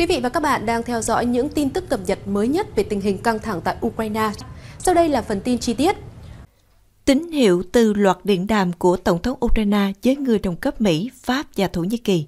Quý vị và các bạn đang theo dõi những tin tức cập nhật mới nhất về tình hình căng thẳng tại Ukraine. Sau đây là phần tin chi tiết. Tín hiệu từ loạt điện đàm của Tổng thống Ukraine với người đồng cấp Mỹ, Pháp và Thổ Nhĩ Kỳ.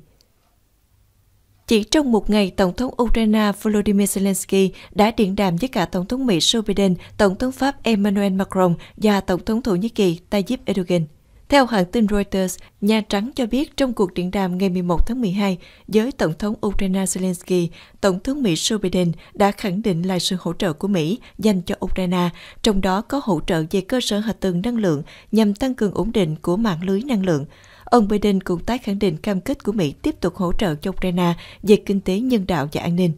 Chỉ trong một ngày, Tổng thống Ukraine Volodymyr Zelensky đã điện đàm với cả Tổng thống Mỹ Joe Biden, Tổng thống Pháp Emmanuel Macron và Tổng thống Thổ Nhĩ Kỳ Tayyip Erdogan. Theo hãng tin Reuters, Nhà Trắng cho biết trong cuộc điện đàm ngày 11 tháng 12 với Tổng thống Ukraine Zelensky, Tổng thống Mỹ Joe Biden đã khẳng định lại sự hỗ trợ của Mỹ dành cho Ukraine, trong đó có hỗ trợ về cơ sở hạ tầng năng lượng nhằm tăng cường ổn định của mạng lưới năng lượng. Ông Biden cũng tái khẳng định cam kết của Mỹ tiếp tục hỗ trợ cho Ukraine về kinh tế nhân đạo và an ninh.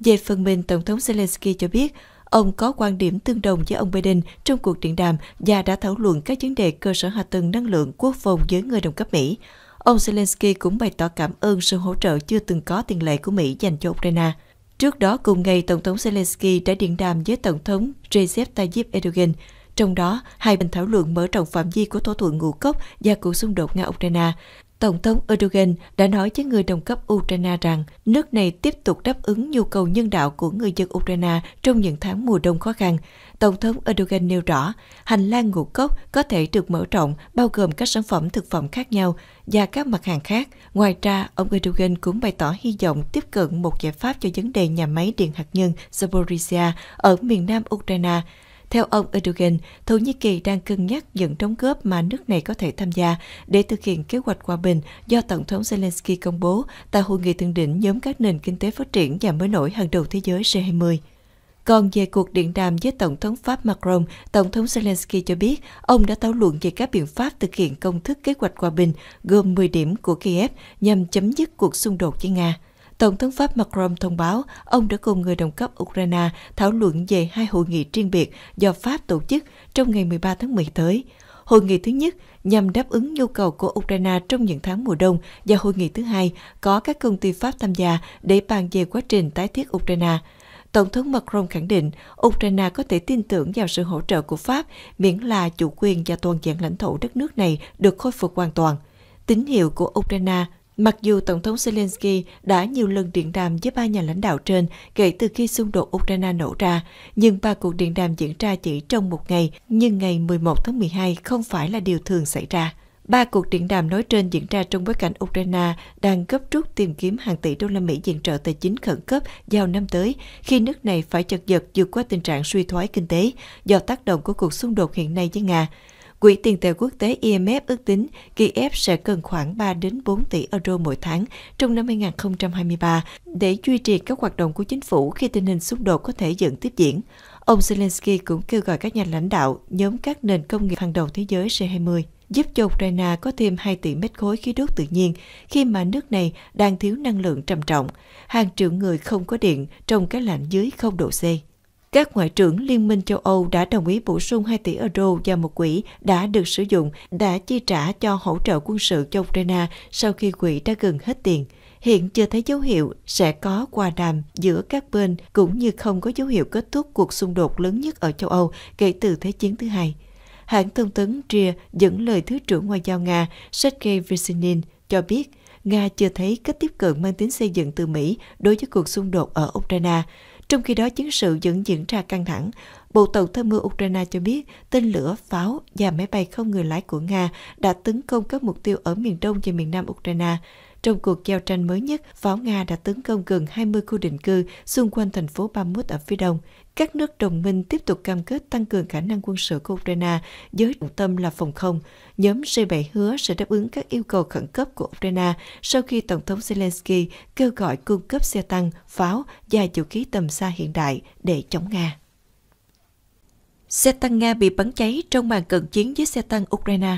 Về phần mình, Tổng thống Zelensky cho biết, Ông có quan điểm tương đồng với ông Biden trong cuộc điện đàm và đã thảo luận các vấn đề cơ sở hạ tầng năng lượng quốc phòng với người đồng cấp Mỹ. Ông Zelensky cũng bày tỏ cảm ơn sự hỗ trợ chưa từng có tiền lệ của Mỹ dành cho Ukraine. Trước đó cùng ngày, Tổng thống Zelensky đã điện đàm với Tổng thống Recep Tayyip Erdogan. Trong đó, hai bên thảo luận mở rộng phạm vi của thỏa thuận ngũ cốc và cuộc xung đột Nga-Ukraine, Tổng thống Erdogan đã nói với người đồng cấp Ukraine rằng nước này tiếp tục đáp ứng nhu cầu nhân đạo của người dân Ukraine trong những tháng mùa đông khó khăn. Tổng thống Erdogan nêu rõ, hành lang ngũ cốc có thể được mở rộng bao gồm các sản phẩm thực phẩm khác nhau và các mặt hàng khác. Ngoài ra, ông Erdogan cũng bày tỏ hy vọng tiếp cận một giải pháp cho vấn đề nhà máy điện hạt nhân Zaporizhia ở miền nam Ukraine theo ông Erdogan, Thổ Nhĩ Kỳ đang cân nhắc những đóng góp mà nước này có thể tham gia để thực hiện kế hoạch hòa bình do Tổng thống Zelensky công bố tại hội nghị thượng đỉnh nhóm các nền kinh tế phát triển và mới nổi hàng đầu thế giới G20. Còn về cuộc điện đàm với Tổng thống Pháp Macron, Tổng thống Zelensky cho biết ông đã thảo luận về các biện pháp thực hiện công thức kế hoạch hòa bình gồm 10 điểm của Kiev nhằm chấm dứt cuộc xung đột với Nga. Tổng thống Pháp Macron thông báo ông đã cùng người đồng cấp Ukraine thảo luận về hai hội nghị riêng biệt do Pháp tổ chức trong ngày 13 tháng 10 tới. Hội nghị thứ nhất nhằm đáp ứng nhu cầu của Ukraine trong những tháng mùa đông và hội nghị thứ hai có các công ty Pháp tham gia để bàn về quá trình tái thiết Ukraine. Tổng thống Macron khẳng định Ukraine có thể tin tưởng vào sự hỗ trợ của Pháp miễn là chủ quyền và toàn diện lãnh thổ đất nước này được khôi phục hoàn toàn. Tín hiệu của Ukraine Mặc dù Tổng thống Zelensky đã nhiều lần điện đàm với ba nhà lãnh đạo trên kể từ khi xung đột Ukraine nổ ra, nhưng ba cuộc điện đàm diễn ra chỉ trong một ngày, nhưng ngày 11 tháng 12 không phải là điều thường xảy ra. Ba cuộc điện đàm nói trên diễn ra trong bối cảnh Ukraine đang gấp rút tìm kiếm hàng tỷ đô la Mỹ viện trợ tài chính khẩn cấp vào năm tới, khi nước này phải chật vật vượt qua tình trạng suy thoái kinh tế do tác động của cuộc xung đột hiện nay với Nga. Quỹ tiền tệ quốc tế IMF ước tính Kiev sẽ cần khoảng 3 đến 4 tỷ euro mỗi tháng trong năm 2023 để duy trì các hoạt động của chính phủ khi tình hình xung đột có thể dẫn tiếp diễn. Ông Zelensky cũng kêu gọi các nhà lãnh đạo nhóm các nền công nghiệp hàng đầu thế giới G20 giúp cho Ukraine có thêm 2 tỷ mét khối khí đốt tự nhiên khi mà nước này đang thiếu năng lượng trầm trọng, hàng triệu người không có điện trong cái lạnh dưới 0 độ C. Các ngoại trưởng Liên minh châu Âu đã đồng ý bổ sung 2 tỷ euro và một quỹ đã được sử dụng đã chi trả cho hỗ trợ quân sự cho Ukraine sau khi quỹ đã gần hết tiền. Hiện chưa thấy dấu hiệu sẽ có hòa đàm giữa các bên cũng như không có dấu hiệu kết thúc cuộc xung đột lớn nhất ở châu Âu kể từ Thế chiến thứ hai. Hãng thông tấn TRIA dẫn lời Thứ trưởng Ngoại giao Nga Sergei Vysenin cho biết Nga chưa thấy cách tiếp cận mang tính xây dựng từ Mỹ đối với cuộc xung đột ở Ukraine, trong khi đó, chiến sự vẫn diễn ra căng thẳng. Bộ Tàu Tham mưu Ukraine cho biết tên lửa, pháo và máy bay không người lái của Nga đã tấn công các mục tiêu ở miền đông và miền nam Ukraine. Trong cuộc giao tranh mới nhất, pháo Nga đã tấn công gần 20 khu định cư xung quanh thành phố Bakhmut ở phía đông. Các nước đồng minh tiếp tục cam kết tăng cường khả năng quân sự của Ukraine với trọng tâm là phòng không. Nhóm G7 hứa sẽ đáp ứng các yêu cầu khẩn cấp của Ukraine sau khi Tổng thống Zelensky kêu gọi cung cấp xe tăng, pháo và vũ khí tầm xa hiện đại để chống Nga. Xe tăng Nga bị bắn cháy trong màn cận chiến với xe tăng Ukraine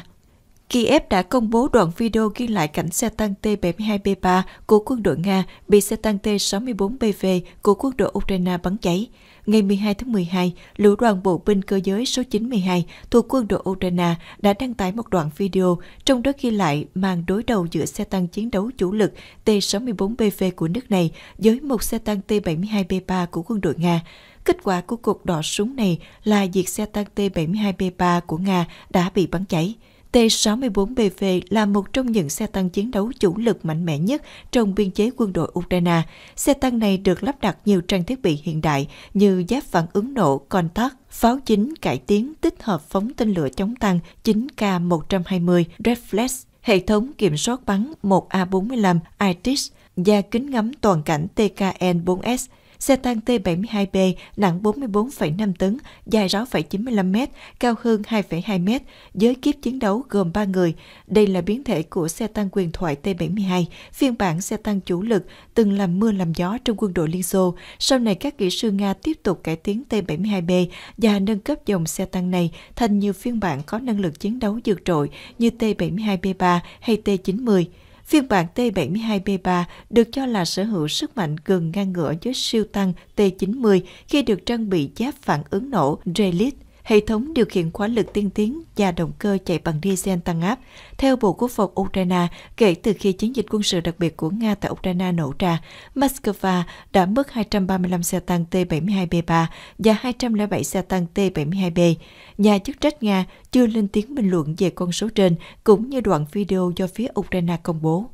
Kiev đã công bố đoạn video ghi lại cảnh xe tăng T-72B3 của quân đội Nga bị xe tăng T-64BV của quân đội Ukraine bắn cháy. Ngày 12 tháng 12, Lữ đoàn Bộ binh Cơ giới số 92 thuộc quân đội Ukraine đã đăng tải một đoạn video trong đó ghi lại màn đối đầu giữa xe tăng chiến đấu chủ lực T-64BV của nước này với một xe tăng T-72B3 của quân đội Nga. Kết quả của cuộc đọ súng này là diệt xe tăng T-72B3 của Nga đã bị bắn cháy. T-64BV là một trong những xe tăng chiến đấu chủ lực mạnh mẽ nhất trong biên chế quân đội Ukraine. Xe tăng này được lắp đặt nhiều trang thiết bị hiện đại như giáp phản ứng nổ, con tắc, pháo chính cải tiến tích hợp phóng tên lửa chống tăng 9K120 Reflex, hệ thống kiểm soát bắn 1A45 ITIS và kính ngắm toàn cảnh TKN-4S. Xe tăng T72B nặng 44,5 tấn, dài 6,95m, cao hơn 2,2m, với kiếp chiến đấu gồm 3 người. Đây là biến thể của xe tăng quyền thoại T72, phiên bản xe tăng chủ lực từng làm mưa làm gió trong quân đội Liên Xô. Sau này các kỹ sư Nga tiếp tục cải tiến T72B và nâng cấp dòng xe tăng này thành nhiều phiên bản có năng lực chiến đấu vượt trội như T72B3 hay T90. Phiên bản T-72B3 được cho là sở hữu sức mạnh gần ngang ngửa với siêu tăng T-90 khi được trang bị giáp phản ứng nổ Relite hệ thống điều khiển khóa lực tiên tiến và động cơ chạy bằng diesel tăng áp, theo Bộ Quốc phòng Ukraine, kể từ khi chiến dịch quân sự đặc biệt của Nga tại Ukraine nổ ra, Moscow đã mất 235 xe tăng T-72B3 và 207 xe tăng T-72B. Nhà chức trách Nga chưa lên tiếng bình luận về con số trên, cũng như đoạn video do phía Ukraine công bố.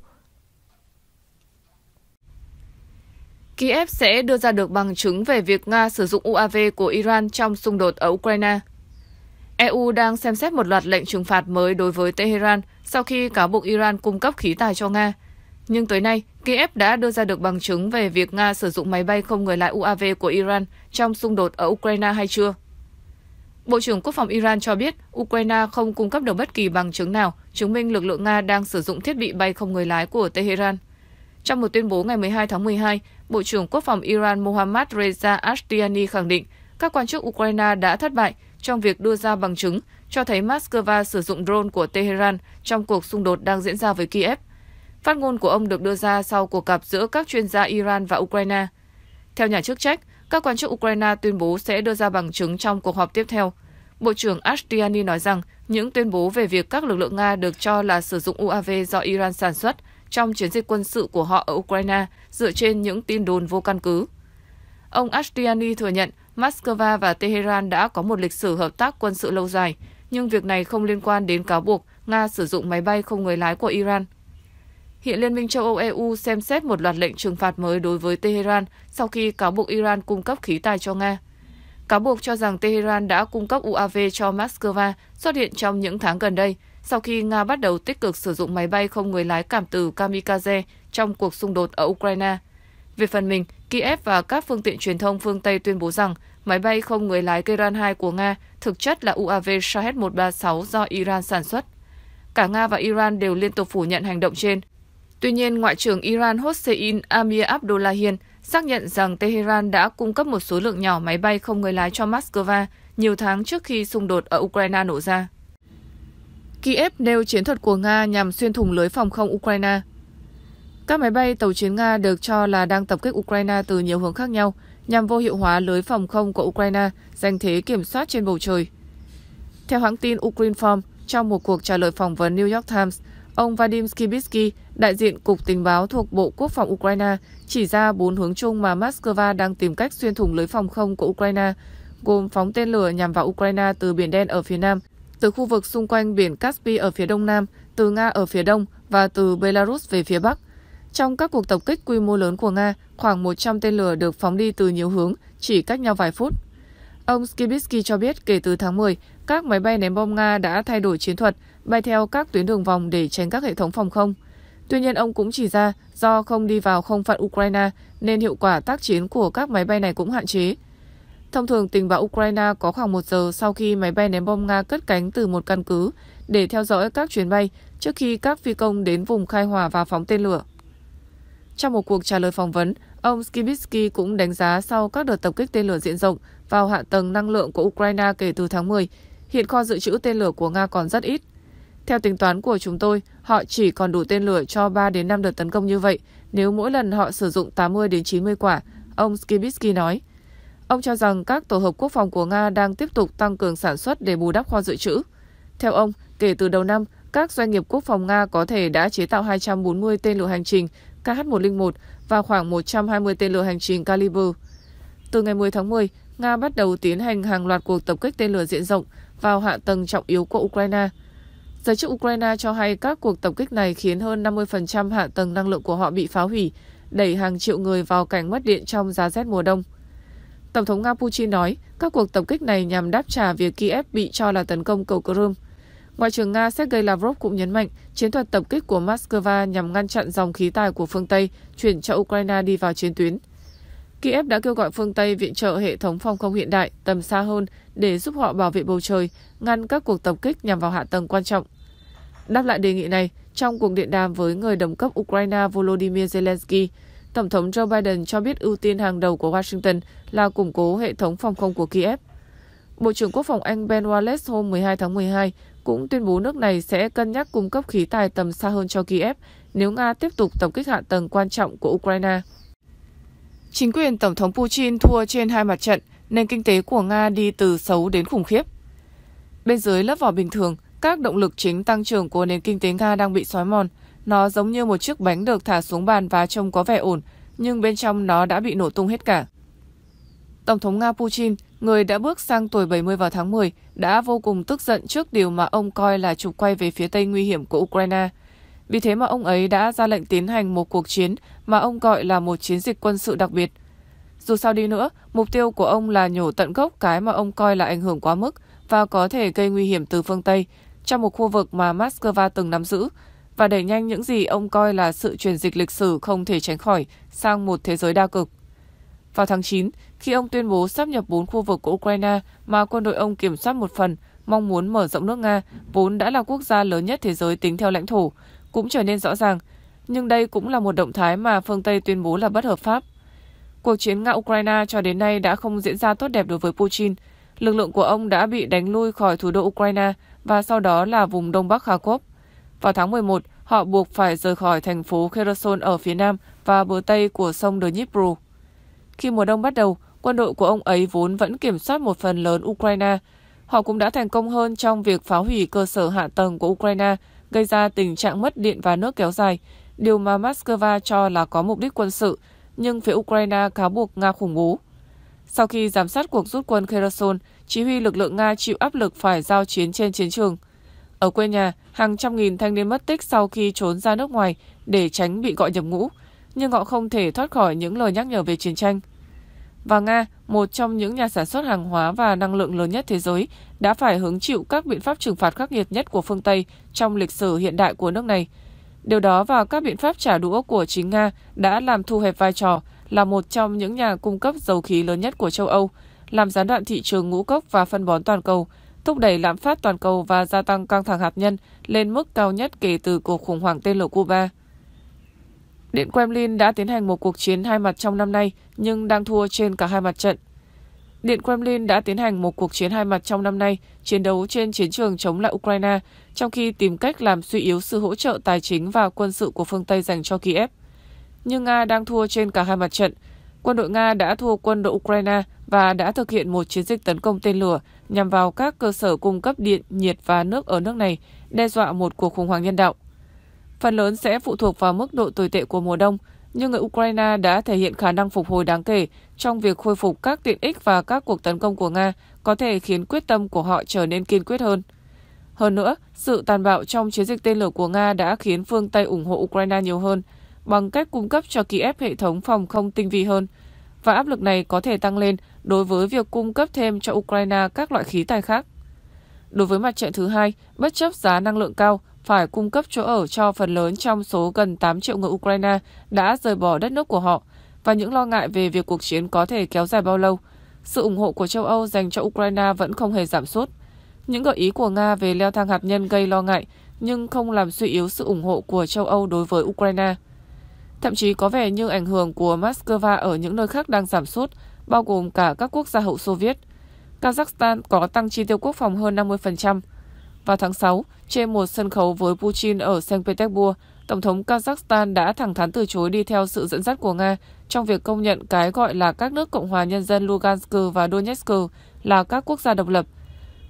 Kiev sẽ đưa ra được bằng chứng về việc Nga sử dụng UAV của Iran trong xung đột ở Ukraine. EU đang xem xét một loạt lệnh trừng phạt mới đối với Tehran sau khi cáo buộc Iran cung cấp khí tài cho Nga. Nhưng tới nay, Kiev đã đưa ra được bằng chứng về việc Nga sử dụng máy bay không người lái UAV của Iran trong xung đột ở Ukraine hay chưa. Bộ trưởng Quốc phòng Iran cho biết Ukraine không cung cấp được bất kỳ bằng chứng nào chứng minh lực lượng Nga đang sử dụng thiết bị bay không người lái của Tehran. Trong một tuyên bố ngày 12 tháng 12, Bộ trưởng Quốc phòng Iran Mohammad Reza Ashtiani khẳng định các quan chức Ukraine đã thất bại trong việc đưa ra bằng chứng cho thấy Moscow sử dụng drone của Tehran trong cuộc xung đột đang diễn ra với Kiev. Phát ngôn của ông được đưa ra sau cuộc gặp giữa các chuyên gia Iran và Ukraine. Theo nhà chức trách, các quan chức Ukraine tuyên bố sẽ đưa ra bằng chứng trong cuộc họp tiếp theo. Bộ trưởng Ashtiani nói rằng những tuyên bố về việc các lực lượng Nga được cho là sử dụng UAV do Iran sản xuất trong chiến dịch quân sự của họ ở Ukraine dựa trên những tin đồn vô căn cứ. Ông Ashtiani thừa nhận Moscow và Tehran đã có một lịch sử hợp tác quân sự lâu dài, nhưng việc này không liên quan đến cáo buộc Nga sử dụng máy bay không người lái của Iran. Hiện Liên minh châu Âu EU xem xét một loạt lệnh trừng phạt mới đối với Tehran sau khi cáo buộc Iran cung cấp khí tài cho Nga. Cáo buộc cho rằng Tehran đã cung cấp UAV cho Moscow xuất hiện trong những tháng gần đây – sau khi Nga bắt đầu tích cực sử dụng máy bay không người lái cảm tử kamikaze trong cuộc xung đột ở Ukraine. Về phần mình, Kiev và các phương tiện truyền thông phương Tây tuyên bố rằng máy bay không người lái Kiran 2 của Nga thực chất là UAV Shahed-136 do Iran sản xuất. Cả Nga và Iran đều liên tục phủ nhận hành động trên. Tuy nhiên, Ngoại trưởng Iran Hossein Amir Abdullahian xác nhận rằng Tehran đã cung cấp một số lượng nhỏ máy bay không người lái cho Moscow nhiều tháng trước khi xung đột ở Ukraine nổ ra. Kiev nêu chiến thuật của Nga nhằm xuyên thủng lưới phòng không Ukraine. Các máy bay tàu chiến Nga được cho là đang tập kích Ukraine từ nhiều hướng khác nhau nhằm vô hiệu hóa lưới phòng không của Ukraine giành thế kiểm soát trên bầu trời. Theo hãng tin Ukrinform, trong một cuộc trả lời phỏng vấn New York Times, ông Vadim Skibitsky, đại diện Cục Tình báo thuộc Bộ Quốc phòng Ukraine, chỉ ra bốn hướng chung mà Moscow đang tìm cách xuyên thủng lưới phòng không của Ukraine, gồm phóng tên lửa nhằm vào Ukraine từ Biển Đen ở phía Nam – từ khu vực xung quanh biển Caspi ở phía đông nam, từ Nga ở phía đông và từ Belarus về phía bắc. Trong các cuộc tập kích quy mô lớn của Nga, khoảng 100 tên lửa được phóng đi từ nhiều hướng, chỉ cách nhau vài phút. Ông Skibitsky cho biết kể từ tháng 10, các máy bay ném bom Nga đã thay đổi chiến thuật, bay theo các tuyến đường vòng để tránh các hệ thống phòng không. Tuy nhiên, ông cũng chỉ ra do không đi vào không phận Ukraine nên hiệu quả tác chiến của các máy bay này cũng hạn chế, Thông thường, tình báo Ukraine có khoảng một giờ sau khi máy bay ném bom Nga cất cánh từ một căn cứ để theo dõi các chuyến bay trước khi các phi công đến vùng khai hỏa và phóng tên lửa. Trong một cuộc trả lời phỏng vấn, ông Skibitsky cũng đánh giá sau các đợt tập kích tên lửa diện rộng vào hạ tầng năng lượng của Ukraine kể từ tháng 10, hiện kho dự trữ tên lửa của Nga còn rất ít. Theo tính toán của chúng tôi, họ chỉ còn đủ tên lửa cho 3 đến 5 đợt tấn công như vậy nếu mỗi lần họ sử dụng 80 đến 90 quả, ông Skibitsky nói. Ông cho rằng các tổ hợp quốc phòng của Nga đang tiếp tục tăng cường sản xuất để bù đắp kho dự trữ. Theo ông, kể từ đầu năm, các doanh nghiệp quốc phòng Nga có thể đã chế tạo 240 tên lửa hành trình KH-101 và khoảng 120 tên lửa hành trình Caliber. Từ ngày 10 tháng 10, Nga bắt đầu tiến hành hàng loạt cuộc tập kích tên lửa diện rộng vào hạ tầng trọng yếu của Ukraine. Giới chức Ukraine cho hay các cuộc tập kích này khiến hơn 50% hạ tầng năng lượng của họ bị phá hủy, đẩy hàng triệu người vào cảnh mất điện trong giá rét mùa đông. Tổng thống Nga Putin nói các cuộc tập kích này nhằm đáp trả việc Kiev bị cho là tấn công cầu Crimea. Ngoại trưởng Nga Sergei Lavrov cũng nhấn mạnh chiến thuật tập kích của Moscow nhằm ngăn chặn dòng khí tài của phương Tây chuyển cho Ukraine đi vào chiến tuyến. Kiev đã kêu gọi phương Tây viện trợ hệ thống phòng không hiện đại tầm xa hơn để giúp họ bảo vệ bầu trời, ngăn các cuộc tập kích nhằm vào hạ tầng quan trọng. Đáp lại đề nghị này, trong cuộc điện đàm với người đồng cấp Ukraine Volodymyr Zelensky, Tổng thống Joe Biden cho biết ưu tiên hàng đầu của Washington là củng cố hệ thống phòng không của Kiev. Bộ trưởng Quốc phòng Anh Ben Wallace hôm 12 tháng 12 cũng tuyên bố nước này sẽ cân nhắc cung cấp khí tài tầm xa hơn cho Kiev nếu Nga tiếp tục tổng kích hạ tầng quan trọng của Ukraine. Chính quyền Tổng thống Putin thua trên hai mặt trận, nên kinh tế của Nga đi từ xấu đến khủng khiếp. Bên dưới lớp vỏ bình thường, các động lực chính tăng trưởng của nền kinh tế Nga đang bị xói mòn – nó giống như một chiếc bánh được thả xuống bàn và trông có vẻ ổn, nhưng bên trong nó đã bị nổ tung hết cả. Tổng thống Nga Putin, người đã bước sang tuổi 70 vào tháng 10, đã vô cùng tức giận trước điều mà ông coi là trục quay về phía tây nguy hiểm của Ukraine. Vì thế mà ông ấy đã ra lệnh tiến hành một cuộc chiến mà ông gọi là một chiến dịch quân sự đặc biệt. Dù sao đi nữa, mục tiêu của ông là nhổ tận gốc cái mà ông coi là ảnh hưởng quá mức và có thể gây nguy hiểm từ phương Tây, trong một khu vực mà Moscow từng nắm giữ, và đẩy nhanh những gì ông coi là sự chuyển dịch lịch sử không thể tránh khỏi sang một thế giới đa cực. Vào tháng 9, khi ông tuyên bố sắp nhập 4 khu vực của Ukraine mà quân đội ông kiểm soát một phần, mong muốn mở rộng nước Nga, vốn đã là quốc gia lớn nhất thế giới tính theo lãnh thổ, cũng trở nên rõ ràng. Nhưng đây cũng là một động thái mà phương Tây tuyên bố là bất hợp pháp. Cuộc chiến Nga-Ukraine cho đến nay đã không diễn ra tốt đẹp đối với Putin. Lực lượng của ông đã bị đánh lui khỏi thủ đô Ukraine và sau đó là vùng Đông Bắc Kharkov. Vào tháng 11, họ buộc phải rời khỏi thành phố Kherson ở phía nam và bờ tây của sông Dnipro. Khi mùa đông bắt đầu, quân đội của ông ấy vốn vẫn kiểm soát một phần lớn Ukraine. Họ cũng đã thành công hơn trong việc phá hủy cơ sở hạ tầng của Ukraine, gây ra tình trạng mất điện và nước kéo dài, điều mà Moscow cho là có mục đích quân sự, nhưng phía Ukraine cáo buộc Nga khủng bố. Sau khi giám sát cuộc rút quân Kherson, chỉ huy lực lượng Nga chịu áp lực phải giao chiến trên chiến trường – ở quê nhà, hàng trăm nghìn thanh niên mất tích sau khi trốn ra nước ngoài để tránh bị gọi nhập ngũ, nhưng họ không thể thoát khỏi những lời nhắc nhở về chiến tranh. Và Nga, một trong những nhà sản xuất hàng hóa và năng lượng lớn nhất thế giới, đã phải hứng chịu các biện pháp trừng phạt khắc nghiệt nhất của phương Tây trong lịch sử hiện đại của nước này. Điều đó và các biện pháp trả đũa của chính Nga đã làm thu hẹp vai trò là một trong những nhà cung cấp dầu khí lớn nhất của châu Âu, làm gián đoạn thị trường ngũ cốc và phân bón toàn cầu – thúc đẩy lạm phát toàn cầu và gia tăng căng thẳng hạt nhân lên mức cao nhất kể từ cuộc khủng hoảng tên lửa Cuba. Điện Kremlin đã tiến hành một cuộc chiến hai mặt trong năm nay, nhưng đang thua trên cả hai mặt trận. Điện Kremlin đã tiến hành một cuộc chiến hai mặt trong năm nay, chiến đấu trên chiến trường chống lại Ukraine, trong khi tìm cách làm suy yếu sự hỗ trợ tài chính và quân sự của phương Tây dành cho Kiev. Nhưng Nga đang thua trên cả hai mặt trận, quân đội Nga đã thua quân đội Ukraine và đã thực hiện một chiến dịch tấn công tên lửa nhằm vào các cơ sở cung cấp điện, nhiệt và nước ở nước này, đe dọa một cuộc khủng hoảng nhân đạo. Phần lớn sẽ phụ thuộc vào mức độ tồi tệ của mùa đông, nhưng người Ukraine đã thể hiện khả năng phục hồi đáng kể trong việc khôi phục các tiện ích và các cuộc tấn công của Nga có thể khiến quyết tâm của họ trở nên kiên quyết hơn. Hơn nữa, sự tàn bạo trong chiến dịch tên lửa của Nga đã khiến phương Tây ủng hộ Ukraine nhiều hơn – bằng cách cung cấp cho Kiev hệ thống phòng không tinh vi hơn. Và áp lực này có thể tăng lên đối với việc cung cấp thêm cho Ukraine các loại khí tài khác. Đối với mặt trận thứ hai, bất chấp giá năng lượng cao, phải cung cấp chỗ ở cho phần lớn trong số gần 8 triệu người Ukraine đã rời bỏ đất nước của họ và những lo ngại về việc cuộc chiến có thể kéo dài bao lâu. Sự ủng hộ của châu Âu dành cho Ukraine vẫn không hề giảm sút. Những gợi ý của Nga về leo thang hạt nhân gây lo ngại nhưng không làm suy yếu sự ủng hộ của châu Âu đối với Ukraine. Thậm chí có vẻ như ảnh hưởng của Moscow ở những nơi khác đang giảm sút, bao gồm cả các quốc gia hậu Xô Viết. Kazakhstan có tăng chi tiêu quốc phòng hơn 50%. Vào tháng 6, trên một sân khấu với Putin ở Saint Petersburg, Tổng thống Kazakhstan đã thẳng thắn từ chối đi theo sự dẫn dắt của Nga trong việc công nhận cái gọi là các nước Cộng hòa Nhân dân Lugansk và Donetsk là các quốc gia độc lập.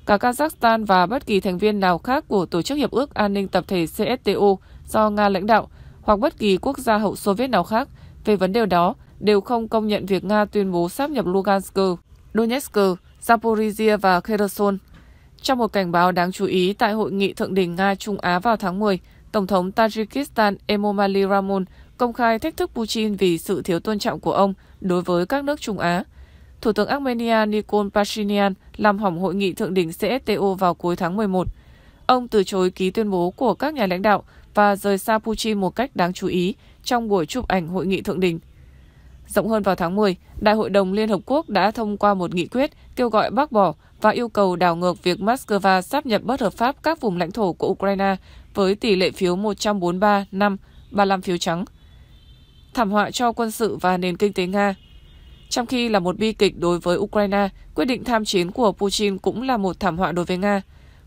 Cả Kazakhstan và bất kỳ thành viên nào khác của Tổ chức Hiệp ước An ninh Tập thể CSTO do Nga lãnh đạo – hoặc bất kỳ quốc gia hậu Xô Viết nào khác về vấn đề đó đều không công nhận việc Nga tuyên bố sáp nhập Lugansk, Donetsk, Zaporizhia và Kherson. Trong một cảnh báo đáng chú ý tại hội nghị thượng đỉnh Nga-Trung Á vào tháng 10, Tổng thống Tajikistan Emomali Ramon công khai thách thức Putin vì sự thiếu tôn trọng của ông đối với các nước Trung Á. Thủ tướng Armenia Nikol Pashinyan làm hỏng hội nghị thượng đỉnh CSTO vào cuối tháng 11. Ông từ chối ký tuyên bố của các nhà lãnh đạo và rời xa Putin một cách đáng chú ý trong buổi chụp ảnh hội nghị thượng đỉnh. Rộng hơn vào tháng 10, Đại hội đồng Liên Hợp Quốc đã thông qua một nghị quyết kêu gọi bác bỏ và yêu cầu đảo ngược việc Moscow sáp nhập bất hợp pháp các vùng lãnh thổ của Ukraine với tỷ lệ phiếu 143 năm 35 phiếu trắng. Thảm họa cho quân sự và nền kinh tế Nga Trong khi là một bi kịch đối với Ukraine, quyết định tham chiến của Putin cũng là một thảm họa đối với Nga.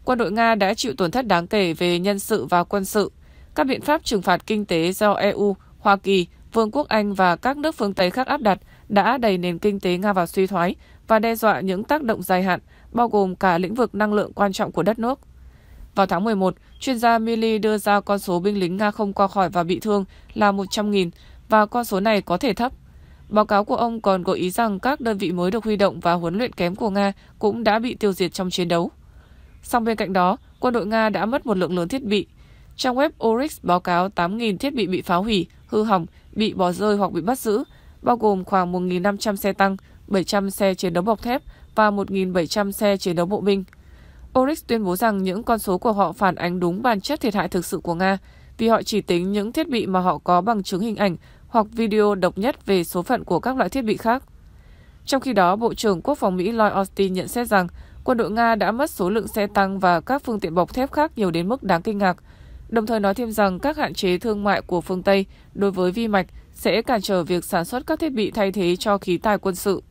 Quân đội Nga đã chịu tổn thất đáng kể về nhân sự và quân sự các biện pháp trừng phạt kinh tế do EU, Hoa Kỳ, Vương quốc Anh và các nước phương Tây khác áp đặt đã đẩy nền kinh tế Nga vào suy thoái và đe dọa những tác động dài hạn, bao gồm cả lĩnh vực năng lượng quan trọng của đất nước. Vào tháng 11, chuyên gia Milley đưa ra con số binh lính Nga không qua khỏi và bị thương là 100.000 và con số này có thể thấp. Báo cáo của ông còn gợi ý rằng các đơn vị mới được huy động và huấn luyện kém của Nga cũng đã bị tiêu diệt trong chiến đấu. Song bên cạnh đó, quân đội Nga đã mất một lượng lớn thiết bị, Trang web Oryx báo cáo 8.000 thiết bị bị phá hủy, hư hỏng, bị bỏ rơi hoặc bị bắt giữ, bao gồm khoảng 1.500 xe tăng, 700 xe chiến đấu bọc thép và 1.700 xe chiến đấu bộ binh. Oryx tuyên bố rằng những con số của họ phản ánh đúng bản chất thiệt hại thực sự của Nga, vì họ chỉ tính những thiết bị mà họ có bằng chứng hình ảnh hoặc video độc nhất về số phận của các loại thiết bị khác. Trong khi đó, Bộ trưởng Quốc phòng Mỹ Lloyd Austin nhận xét rằng quân đội Nga đã mất số lượng xe tăng và các phương tiện bọc thép khác nhiều đến mức đáng kinh ngạc – đồng thời nói thêm rằng các hạn chế thương mại của phương Tây đối với vi mạch sẽ cản trở việc sản xuất các thiết bị thay thế cho khí tài quân sự.